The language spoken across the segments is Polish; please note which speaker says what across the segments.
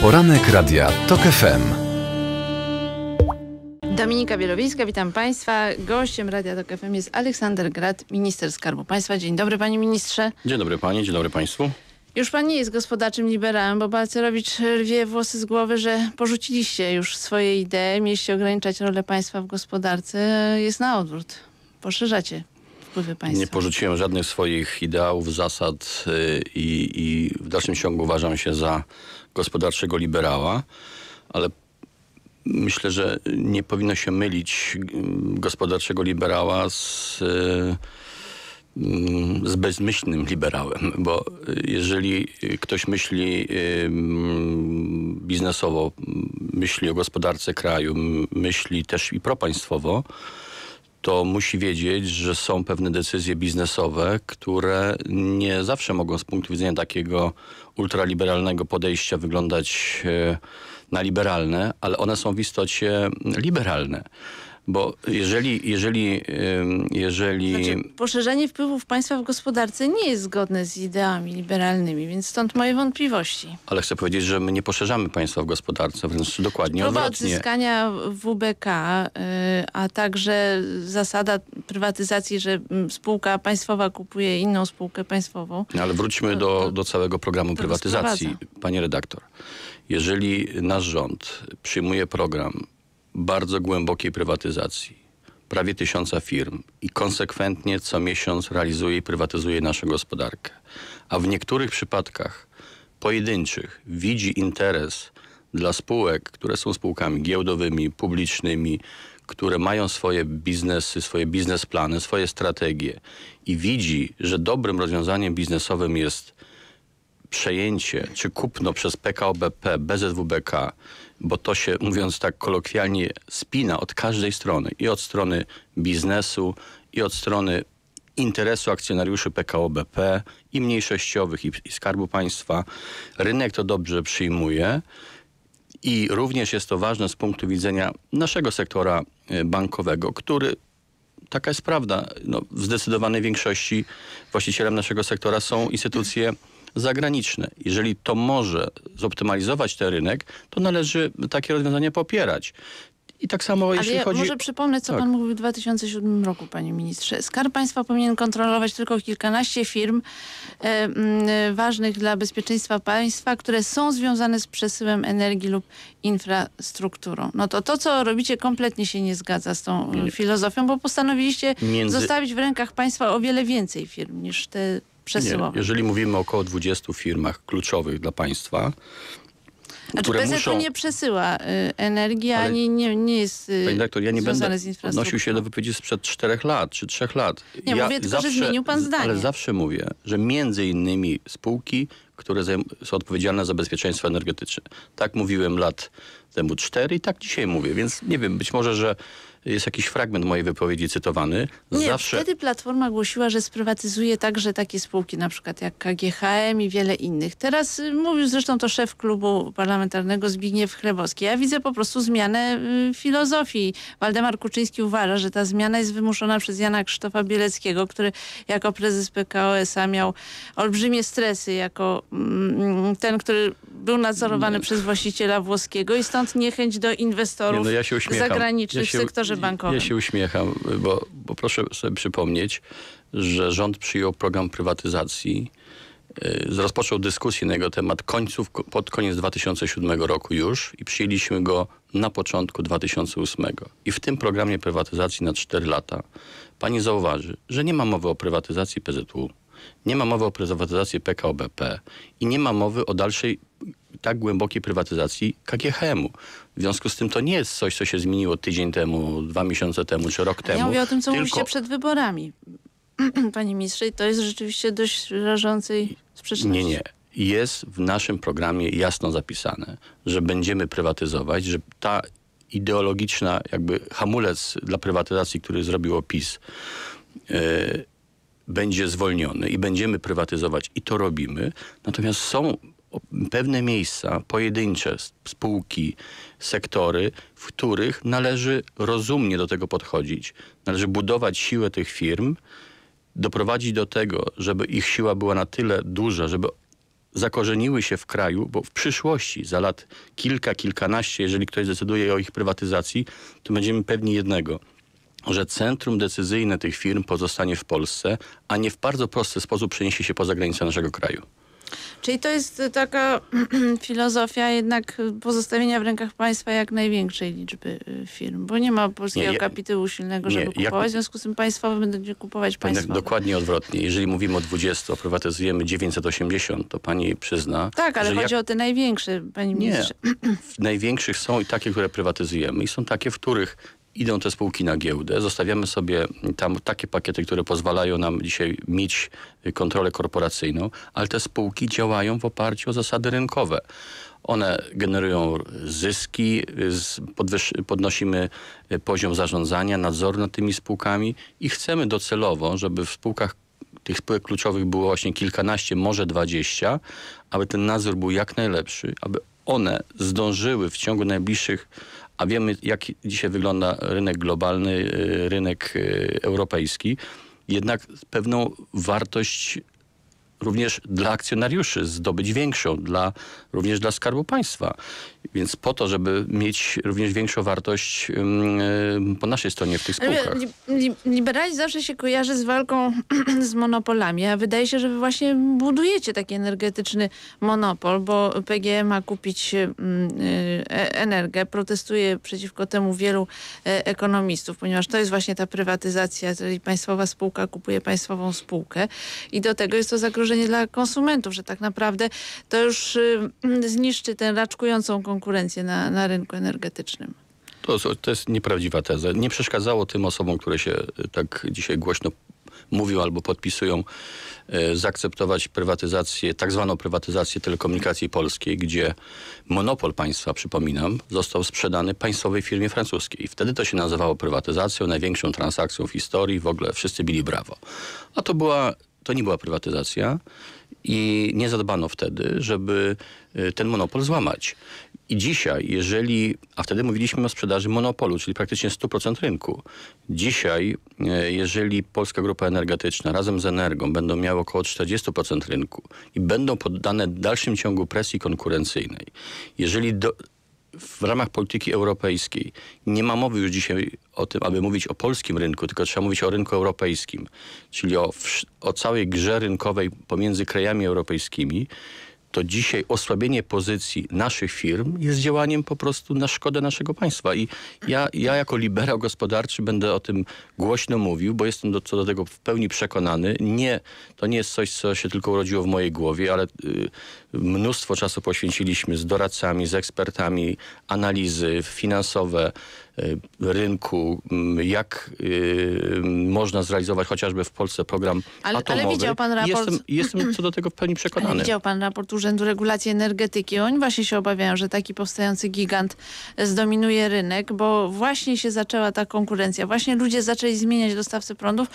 Speaker 1: Poranek Radia TOK FM.
Speaker 2: Dominika Bielowiejska, witam Państwa. Gościem Radia TOK FM jest Aleksander Grad, minister Skarbu Państwa. Dzień dobry Panie Ministrze.
Speaker 1: Dzień dobry Panie, dzień dobry Państwu.
Speaker 2: Już pan nie jest gospodarczym liberałem, bo Balcerowicz rwie włosy z głowy, że porzuciliście już swoje idee, mieliście ograniczać rolę państwa w gospodarce. Jest na odwrót. Poszerzacie wpływy państwa? Nie
Speaker 1: porzuciłem żadnych swoich ideałów, zasad y, i, i w dalszym ciągu uważam się za gospodarczego liberała, ale myślę, że nie powinno się mylić mm, gospodarczego liberała z, y, z bezmyślnym liberałem, bo jeżeli ktoś myśli y, biznesowo, myśli o gospodarce kraju, myśli też i propaństwowo, to musi wiedzieć, że są pewne decyzje biznesowe, które nie zawsze mogą z punktu widzenia takiego ultraliberalnego podejścia wyglądać e, na liberalne, ale one są w istocie liberalne. Bo jeżeli... jeżeli, jeżeli... Znaczy,
Speaker 2: poszerzenie wpływów państwa w gospodarce nie jest zgodne z ideami liberalnymi, więc stąd moje wątpliwości.
Speaker 1: Ale chcę powiedzieć, że my nie poszerzamy państwa w gospodarce, wręcz dokładnie Próba odwrotnie.
Speaker 2: odzyskania WBK, y, a także zasada prywatyzacji, że mm, spółka państwowa kupuje inną spółkę państwową.
Speaker 1: No ale wróćmy do, do całego programu prywatyzacji, panie redaktor. Jeżeli nasz rząd przyjmuje program bardzo głębokiej prywatyzacji prawie tysiąca firm i konsekwentnie co miesiąc realizuje i prywatyzuje naszą gospodarkę. A w niektórych przypadkach pojedynczych widzi interes dla spółek, które są spółkami giełdowymi, publicznymi, które mają swoje biznesy, swoje biznesplany, swoje strategie i widzi, że dobrym rozwiązaniem biznesowym jest przejęcie czy kupno przez PKOBP, BP, BZWBK bo to się, mówiąc tak kolokwialnie, spina od każdej strony i od strony biznesu, i od strony interesu akcjonariuszy PKO BP i mniejszościowych i, i Skarbu Państwa. Rynek to dobrze przyjmuje i również jest to ważne z punktu widzenia naszego sektora e, bankowego, który taka jest prawda. No, w zdecydowanej większości właścicielem naszego sektora są instytucje zagraniczne. Jeżeli to może zoptymalizować ten rynek, to należy takie rozwiązanie popierać. I tak samo Ale jeśli ja chodzi... może
Speaker 2: przypomnę, co tak. pan mówił w 2007 roku, panie ministrze. Skarb państwa powinien kontrolować tylko kilkanaście firm e, m, mm, e, ważnych dla bezpieczeństwa państwa, które są związane z przesyłem energii lub infrastrukturą. No to to, co robicie, kompletnie się nie zgadza z tą e, nie. filozofią, bo postanowiliście Między... zostawić w rękach państwa o wiele więcej firm niż te przesyłowe? Nie. Jeżeli
Speaker 1: mówimy o około 20 firmach kluczowych dla państwa, znaczy które PZU muszą... nie
Speaker 2: przesyła y, energii, Ale... ani nie, nie jest y, Panie doktor, ja nie będę nosił się
Speaker 1: do wypowiedzi sprzed 4 lat czy 3 lat. Nie, ja mówię tylko, zawsze, że zmienił pan zdanie. Ale zawsze mówię, że między innymi spółki, które są odpowiedzialne za bezpieczeństwo energetyczne. Tak mówiłem lat temu 4 i tak dzisiaj mówię, więc nie wiem, być może, że jest jakiś fragment mojej wypowiedzi cytowany. Nie, Zawsze... wtedy
Speaker 2: Platforma głosiła, że sprywatyzuje także takie spółki na przykład jak KGHM i wiele innych. Teraz y, mówił zresztą to szef klubu parlamentarnego Zbigniew Chlebowski. Ja widzę po prostu zmianę y, filozofii. Waldemar Kuczyński uważa, że ta zmiana jest wymuszona przez Jana Krzysztofa Bieleckiego, który jako prezes PKOS-a miał olbrzymie stresy, jako mm, mm, ten, który był nadzorowany nie. przez właściciela włoskiego i stąd niechęć do inwestorów nie, no ja zagranicznych ja się, w sektorze bankowym. Ja
Speaker 1: się uśmiecham, bo, bo proszę sobie przypomnieć, że rząd przyjął program prywatyzacji, y, rozpoczął dyskusję na jego temat końców, pod koniec 2007 roku już i przyjęliśmy go na początku 2008. I w tym programie prywatyzacji na 4 lata pani zauważy, że nie ma mowy o prywatyzacji PZU, nie ma mowy o prywatyzacji PKOBP i nie ma mowy o dalszej tak głębokiej prywatyzacji KGHM-u. W związku z tym to nie jest coś, co się zmieniło tydzień temu, dwa miesiące temu czy rok temu. Ja mówię o tym, co tylko... się przed
Speaker 2: wyborami. Panie ministrze, i to jest rzeczywiście dość rażącej sprzeczności. Nie, nie
Speaker 1: jest w naszym programie jasno zapisane, że będziemy prywatyzować, że ta ideologiczna jakby hamulec dla prywatyzacji, który zrobił opis. yy, będzie zwolniony i będziemy prywatyzować i to robimy. Natomiast są pewne miejsca, pojedyncze spółki, sektory, w których należy rozumnie do tego podchodzić. Należy budować siłę tych firm, doprowadzić do tego, żeby ich siła była na tyle duża, żeby zakorzeniły się w kraju, bo w przyszłości, za lat kilka, kilkanaście, jeżeli ktoś zdecyduje o ich prywatyzacji, to będziemy pewni jednego – że centrum decyzyjne tych firm pozostanie w Polsce, a nie w bardzo prosty sposób przeniesie się poza granice naszego kraju.
Speaker 2: Czyli to jest y, taka filozofia jednak pozostawienia w rękach państwa jak największej liczby y, firm, bo nie ma polskiego nie, kapitału silnego, żeby kupować, jak... w związku z tym państwowe będzie kupować państwo.
Speaker 1: Dokładnie odwrotnie. Jeżeli mówimy o 20, prywatyzujemy 980, to pani przyzna... Tak, ale chodzi jak... o
Speaker 2: te największe, panie nie.
Speaker 1: W Największych są i takie, które prywatyzujemy i są takie, w których idą te spółki na giełdę, zostawiamy sobie tam takie pakiety, które pozwalają nam dzisiaj mieć kontrolę korporacyjną, ale te spółki działają w oparciu o zasady rynkowe. One generują zyski, podnosimy e, poziom zarządzania, nadzoru nad tymi spółkami i chcemy docelowo, żeby w spółkach tych spółek kluczowych było właśnie kilkanaście, może dwadzieścia, aby ten nadzór był jak najlepszy, aby one zdążyły w ciągu najbliższych a wiemy jak dzisiaj wygląda rynek globalny, y, rynek y, europejski, jednak pewną wartość również dla akcjonariuszy zdobyć większą, dla, również dla Skarbu Państwa. Więc po to, żeby mieć również większą wartość yy, po naszej stronie w tych spółkach.
Speaker 2: Li, liberalizm zawsze się kojarzy z walką z monopolami, a wydaje się, że wy właśnie budujecie taki energetyczny monopol, bo PGE ma kupić yy, energię. Protestuje przeciwko temu wielu yy, ekonomistów, ponieważ to jest właśnie ta prywatyzacja, czyli państwowa spółka kupuje państwową spółkę i do tego jest to zagrożenie zagrożenie dla konsumentów, że tak naprawdę to już y, mm, zniszczy tę raczkującą konkurencję na, na rynku energetycznym.
Speaker 1: To, to jest nieprawdziwa teza. Nie przeszkadzało tym osobom, które się y, tak dzisiaj głośno mówią albo podpisują, y, zaakceptować prywatyzację, tak zwaną prywatyzację telekomunikacji polskiej, gdzie monopol państwa, przypominam, został sprzedany państwowej firmie francuskiej. Wtedy to się nazywało prywatyzacją, największą transakcją w historii, w ogóle wszyscy bili brawo. A to była to nie była prywatyzacja i nie zadbano wtedy, żeby y, ten monopol złamać. I dzisiaj, jeżeli, a wtedy mówiliśmy o sprzedaży monopolu, czyli praktycznie 100% rynku. Dzisiaj, y, jeżeli Polska Grupa Energetyczna razem z Energą będą miały około 40% rynku i będą poddane dalszym ciągu presji konkurencyjnej, jeżeli do, w ramach polityki europejskiej nie ma mowy już dzisiaj o tym, aby mówić o polskim rynku, tylko trzeba mówić o rynku europejskim, czyli o, o całej grze rynkowej pomiędzy krajami europejskimi, to dzisiaj osłabienie pozycji naszych firm jest działaniem po prostu na szkodę naszego państwa. I ja, ja jako liberał gospodarczy będę o tym głośno mówił, bo jestem do, co do tego w pełni przekonany. Nie, to nie jest coś, co się tylko urodziło w mojej głowie, ale y, mnóstwo czasu poświęciliśmy z doradcami, z ekspertami, analizy finansowe, y, rynku, y, jak y, można zrealizować chociażby w Polsce program ale, atomowy. Ale widział pan raport... Jestem, jestem co do tego w pełni przekonany. Ale widział
Speaker 2: pan raport Urzędu Regulacji Energetyki. Oni właśnie się obawiają, że taki powstający gigant zdominuje rynek, bo właśnie się zaczęła ta konkurencja. Właśnie ludzie zaczęli zmieniać dostawcy prądów.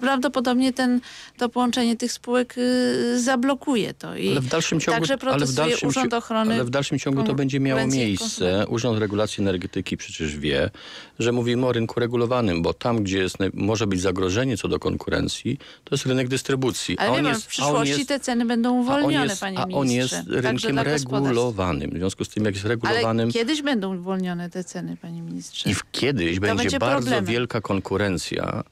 Speaker 2: Prawdopodobnie ten, to połączenie tych spółek y, zablokuje to. I ale w dalszym ciągu, także protestuje ale w dalszym, Urząd Ochrony. Ale w
Speaker 1: dalszym ciągu to będzie miało miejsce. Urząd Regulacji Energetyki przecież wie, że mówimy o rynku regulowanym, bo tam, gdzie jest, może być zagrożenie co do konkurencji, to jest rynek dystrybucji. Ale wie jest, w przyszłości jest,
Speaker 2: te ceny będą uwolnione, jest, panie ministrze on jest rynkiem regulowanym.
Speaker 1: W związku z tym, jak jest regulowanym... Ale kiedyś
Speaker 2: będą uwolnione te ceny, panie ministrze.
Speaker 1: I kiedyś będzie, będzie, bardzo wielka konkurencja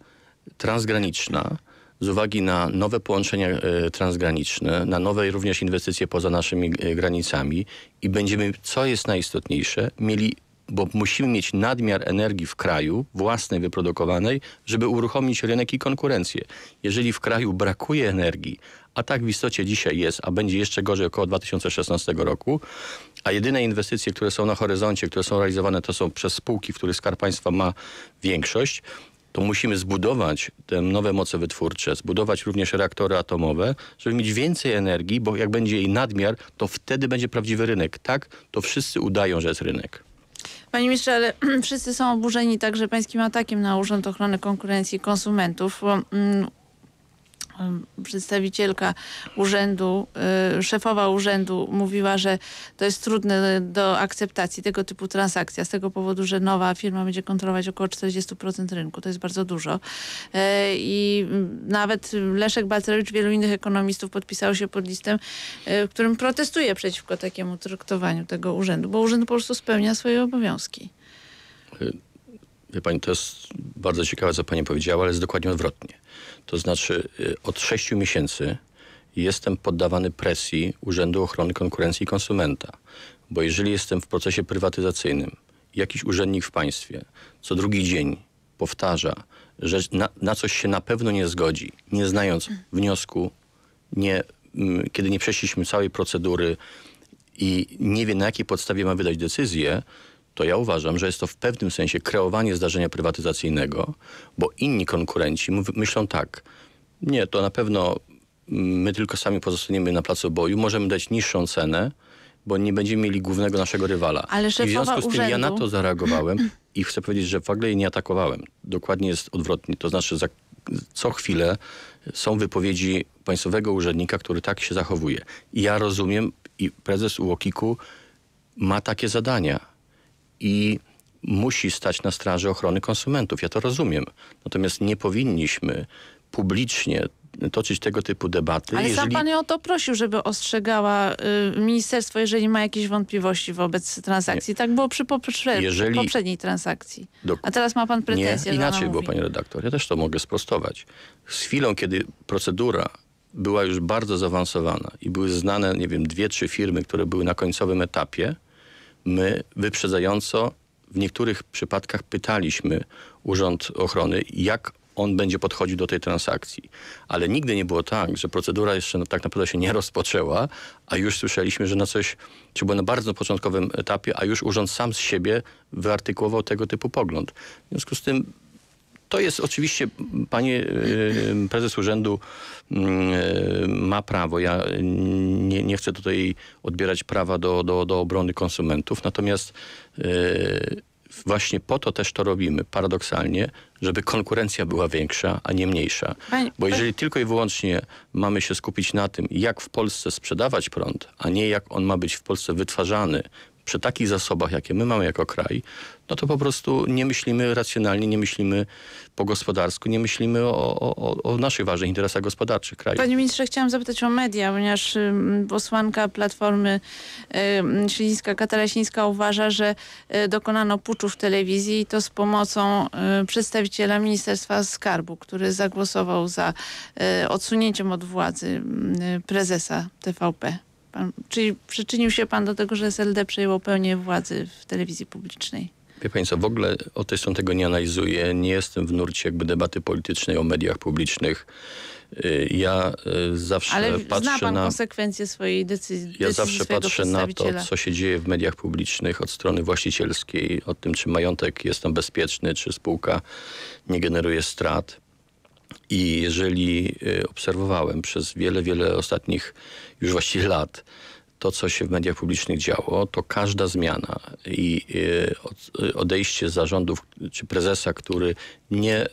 Speaker 1: transgraniczna z uwagi na nowe połączenia e, transgraniczne, na nowe również inwestycje poza naszymi e, granicami i będziemy, co jest najistotniejsze, mieli bo musimy mieć nadmiar energii w kraju, własnej, wyprodukowanej, żeby uruchomić rynek i konkurencję. Jeżeli w kraju brakuje energii, a tak w istocie dzisiaj jest, a będzie jeszcze gorzej około 2016 roku, a jedyne inwestycje, które są na horyzoncie, które są realizowane, to są przez spółki, w których Skarb Państwa ma większość, to musimy zbudować te nowe moce wytwórcze, zbudować również reaktory atomowe, żeby mieć więcej energii, bo jak będzie jej nadmiar, to wtedy będzie prawdziwy rynek. Tak, to wszyscy udają, że jest rynek.
Speaker 2: Panie ministrze, ale wszyscy są oburzeni także pańskim atakiem na Urząd Ochrony Konkurencji i Konsumentów. Bo, mm, przedstawicielka urzędu, y, szefowa urzędu mówiła, że to jest trudne do akceptacji tego typu transakcja z tego powodu, że nowa firma będzie kontrolować około 40% rynku. To jest bardzo dużo. E, I nawet Leszek Balcerowicz, wielu innych ekonomistów podpisało się pod listem, e, w którym protestuje przeciwko takiemu traktowaniu tego urzędu, bo urząd po prostu spełnia swoje obowiązki.
Speaker 1: E, Wie pani, to jest bardzo ciekawe, co pani powiedziała, ale jest dokładnie odwrotnie. To znaczy y, od sześciu miesięcy jestem poddawany presji Urzędu Ochrony Konkurencji i Konsumenta. Bo jeżeli jestem w procesie prywatyzacyjnym, jakiś urzędnik w państwie co drugi dzień powtarza, że na, na coś się na pewno nie zgodzi, nie znając wniosku, nie, mm, kiedy nie przeszliśmy całej procedury i nie wie na jakiej podstawie ma wydać decyzję, to ja uważam, że jest to w pewnym sensie kreowanie zdarzenia prywatyzacyjnego, bo inni konkurenci myślą tak, nie, to na pewno my tylko sami pozostaniemy na placu boju, możemy dać niższą cenę, bo nie będziemy mieli głównego naszego rywala. Ale I w związku z tym urzędu... ja na to zareagowałem i chcę powiedzieć, że w ogóle jej nie atakowałem. Dokładnie jest odwrotnie. To znaczy za, co chwilę są wypowiedzi państwowego urzędnika, który tak się zachowuje. I ja rozumiem i prezes UOKiK-u ma takie zadania i musi stać na straży ochrony konsumentów. Ja to rozumiem. Natomiast nie powinniśmy publicznie toczyć tego typu debaty. Ale jeżeli... sam pan
Speaker 2: o to prosił, żeby ostrzegała y, ministerstwo, jeżeli ma jakieś wątpliwości wobec transakcji. Nie. Tak było przy poprze... jeżeli... poprzedniej transakcji. Do... A teraz ma pan pretensje. Nie, inaczej było,
Speaker 1: panie redaktor. Ja też to mogę sprostować. Z chwilą, kiedy procedura była już bardzo zaawansowana i były znane, nie wiem, dwie, trzy firmy, które były na końcowym etapie, my wyprzedzająco w niektórych przypadkach pytaliśmy Urząd Ochrony, jak on będzie podchodził do tej transakcji. Ale nigdy nie było tak, że procedura jeszcze no, tak naprawdę się nie rozpoczęła, a już słyszeliśmy, że na coś, czy było na bardzo początkowym etapie, a już urząd sam z siebie wyartykułował tego typu pogląd. W związku z tym to jest oczywiście, panie e, prezes urzędu mm, e, ma prawo. Ja nie, nie chcę tutaj odbierać prawa do, do, do obrony konsumentów, natomiast e, właśnie po to też to robimy, paradoksalnie, żeby konkurencja była większa, a nie mniejsza. Bo jeżeli tylko i wyłącznie mamy się skupić na tym, jak w Polsce sprzedawać prąd, a nie jak on ma być w Polsce wytwarzany, przy takich zasobach, jakie my mamy jako kraj, no to po prostu nie myślimy racjonalnie, nie myślimy po gospodarsku, nie myślimy o, o, o naszych ważnych interesach gospodarczych kraju. Panie
Speaker 2: ministrze, chciałam zapytać o media, ponieważ posłanka Platformy Śledzińska, Katarasińska uważa, że y, dokonano puczu w telewizji i to z pomocą y, przedstawiciela Ministerstwa Skarbu, który zagłosował za y, odsunięciem od władzy prezesa TVP. Pan, czyli przyczynił się pan do tego, że SLD przejęło pełnię władzy w telewizji publicznej?
Speaker 1: Wie pani co, w ogóle o tej stronie tego nie analizuję. Nie jestem w nurcie jakby debaty politycznej o mediach publicznych. Y, ja y, zawsze Ale patrzę zna pan na...
Speaker 2: konsekwencje swojej decyzji. Ja zawsze patrzę na to, co
Speaker 1: się dzieje w mediach publicznych od strony właścicielskiej, o tym, czy majątek jest tam bezpieczny, czy spółka nie generuje strat. I jeżeli y, obserwowałem przez wiele, wiele ostatnich już właściwie lat to, co się w mediach publicznych działo, to każda zmiana i y, y, odejście z zarządów czy prezesa, który nie,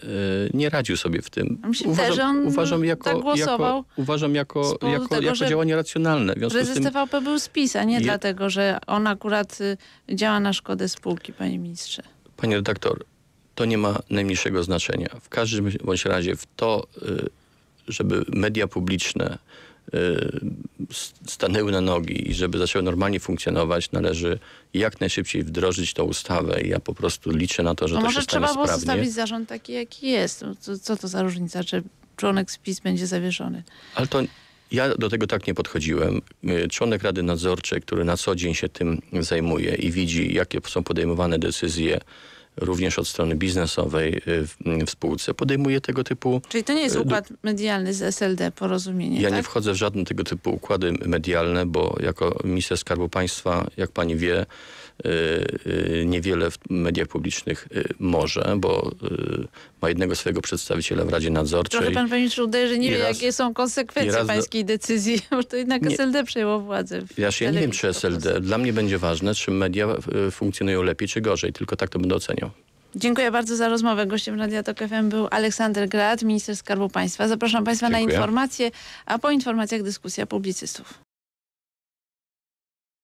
Speaker 1: nie radził sobie w tym, uważam, uważam, jako, jako, uważam jako, jako, tego, jako działanie racjonalne. Prezes tym,
Speaker 2: TVP był spis, a nie je... dlatego, że on akurat działa na szkodę spółki, panie ministrze.
Speaker 1: Panie redaktor, to nie ma najmniejszego znaczenia. W każdym bądź razie w to, y, żeby media publiczne y, stanęły na nogi i żeby zaczęły normalnie funkcjonować, należy jak najszybciej wdrożyć tą ustawę. I ja po prostu liczę na to, że no to się stanie sprawnie. Może trzeba zostawić
Speaker 2: zarząd taki, jaki jest. No co, co to za różnica, czy członek spis będzie zawieszony?
Speaker 1: Ale to ja do tego tak nie podchodziłem. Y, członek Rady Nadzorczej, który na co dzień się tym zajmuje i widzi, jakie są podejmowane decyzje, również od strony biznesowej y, w, w spółce podejmuje tego typu... Czyli to nie jest y, układ
Speaker 2: medialny z SLD, porozumienie,
Speaker 1: Ja tak? nie wchodzę w żadne tego typu układy medialne, bo jako minister Skarbu Państwa, jak pani wie, Y, y, niewiele w mediach publicznych y, może, bo ma jednego swojego przedstawiciela w Radzie Nadzorczej. Trochę pan
Speaker 2: panie uderzy, nie wie, raz, jakie są konsekwencje pańskiej do... decyzji, bo to jednak nie, SLD przejęło władzę.
Speaker 1: Ja ja nie wiem, czy SLD. Dla mnie będzie ważne, czy media funkcjonują lepiej, czy gorzej. Tylko tak to będę oceniał.
Speaker 2: Dziękuję bardzo za rozmowę. Gościem Radia Tok FM był Aleksander Grad, minister Skarbu Państwa. Zapraszam Państwa Dziękuję. na informacje, a po informacjach dyskusja publicystów.